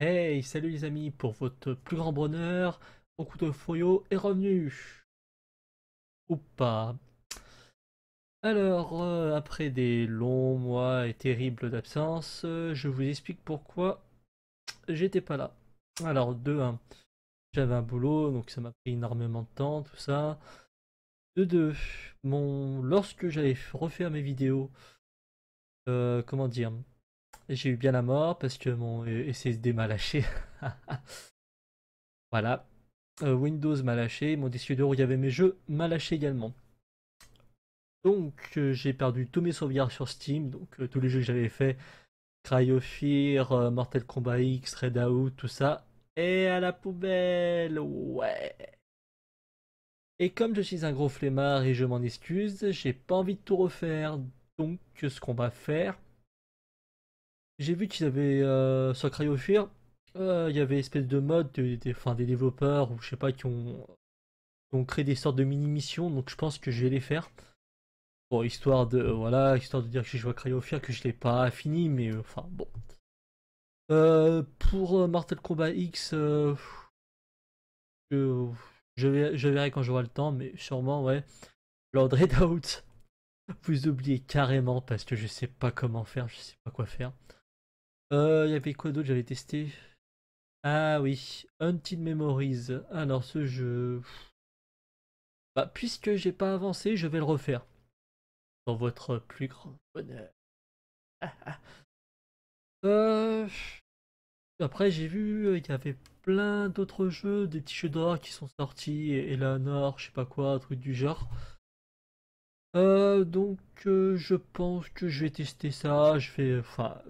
Hey, salut les amis, pour votre plus grand bonheur, coup de fouet est revenu. Ou pas. Alors, euh, après des longs mois et terribles d'absence, euh, je vous explique pourquoi j'étais pas là. Alors, de 1, j'avais un boulot, donc ça m'a pris énormément de temps, tout ça. De 2, mon... lorsque j'allais refaire mes vidéos, euh, comment dire, j'ai eu bien la mort parce que mon e SSD m'a lâché. voilà. Euh, Windows m'a lâché, mon disque dur où il y avait mes jeux m'a lâché également. Donc euh, j'ai perdu tous mes sauvegardes sur Steam, donc euh, tous les jeux que j'avais fait, Cryo Fear, Mortal Kombat X, Redout, tout ça, et à la poubelle, ouais. Et comme je suis un gros flemmard et je m'en excuse, j'ai pas envie de tout refaire, donc ce qu'on va faire, j'ai vu qu'ils avaient euh, sur Cryofear, euh, il y avait espèce de mode des, des développeurs ou je sais pas qui ont, créé des sortes de mini-missions, donc je pense que je vais les faire. Bon, histoire de, euh, voilà, histoire de dire que je vois Cryofear, que je l'ai pas fini, mais euh, enfin bon. pour Mortal Kombat X, je, verrai quand j'aurai le temps, mais sûrement, ouais. Lord Redout, vous oubliez carrément parce que je sais pas comment faire, je sais pas quoi faire. Euh, il y avait quoi d'autre j'avais testé Ah oui, Hunted Memories. Alors ce jeu... Bah, puisque j'ai pas avancé, je vais le refaire. Dans votre plus grand bonheur. Euh, après j'ai vu, euh, il y avait plein d'autres jeux, des petits jeux d'or qui sont sortis, et Eleanor, je sais pas quoi, un truc du genre. donc je pense que je vais tester ça, je vais... Enfin,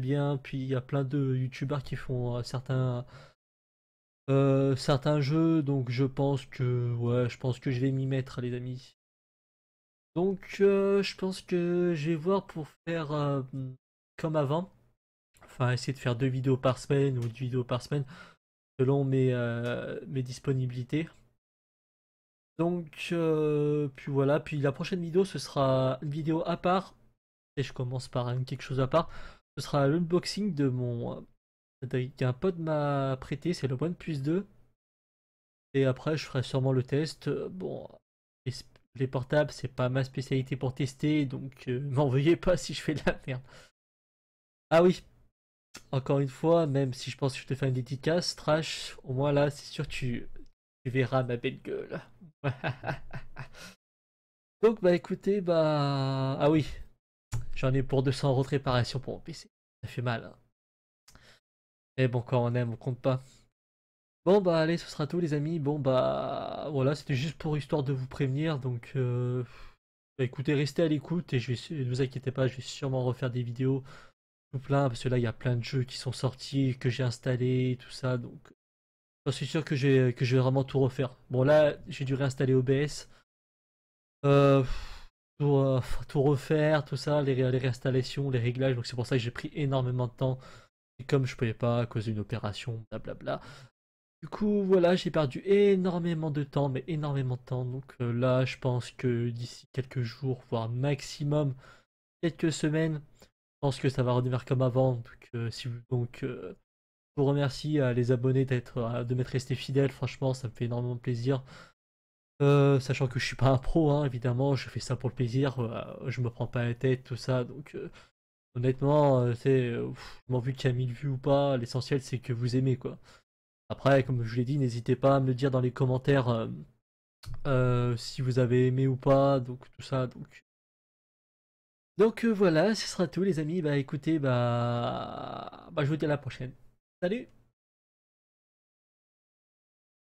bien. Puis il y a plein de youtubeurs qui font euh, certains euh, certains jeux, donc je pense que ouais, je pense que je vais m'y mettre, les amis. Donc euh, je pense que je vais voir pour faire comme avant. Enfin, essayer de faire deux vidéos par semaine ou deux vidéos par semaine selon mes, mes disponibilités. Donc, puis voilà. Puis la prochaine vidéo, ce sera une vidéo à part. Et je commence par quelque chose à part. Ce sera l'unboxing de mon. qu'un euh, pote m'a prêté, c'est le OnePlus 2. Et après, je ferai sûrement le test. Euh, bon, les, portables, c'est pas ma spécialité pour tester, donc euh, m'en veuillez pas si je fais de la merde. Ah oui, encore une fois, même si je pense que je te fais une dédicace, Trash, au moins là, c'est sûr, tu, tu verras ma belle gueule. Donc bah écoutez, bah... Ah oui, J'en ai pour 200 euros de réparation pour mon PC. Ça fait mal. Hein. Mais bon, quand on aime, on compte pas. Bon bah allez, ce sera tout les amis. Bon bah voilà, c'était juste pour histoire de vous prévenir. Donc euh, bah, écoutez, restez à l'écoute et ne vous inquiétez pas, je vais sûrement refaire des vidéos tout plein parce que là il y a plein de jeux qui sont sortis que j'ai installés, tout ça. Donc je suis sûr que je que je vais vraiment tout refaire. Bon là, j'ai dû réinstaller OBS. Euh, euh, tout, refaire, tout ça, les, réinstallations, les réglages. Donc c'est pour ça que j'ai pris énormément de temps. Et comme je pouvais pas à cause d'une opération, blablabla. Bla bla, du coup, voilà, j'ai perdu énormément de temps, mais énormément de temps. Donc euh, là, je pense que d'ici quelques jours, voire maximum quelques semaines, je pense que ça va redémarrer comme avant. Donc, euh, si vous, donc je vous remercie à les abonnés d'être, de m'être resté fidèle, Franchement, ça me fait énormément plaisir. Euh, sachant que je suis pas un pro, hein, évidemment, je fais ça pour le plaisir, euh, je me prends pas la tête, tout ça, donc euh, honnêtement, c'est m'en vu qu'il y a 1000 vues ou pas, l'essentiel c'est que vous aimez quoi. Après, comme je l'ai dit, n'hésitez pas à me le dire dans les commentaires si vous avez aimé ou pas, donc tout ça, donc. Donc voilà, ce sera tout les amis, bah écoutez, bah, bah je vous dis à la prochaine. Salut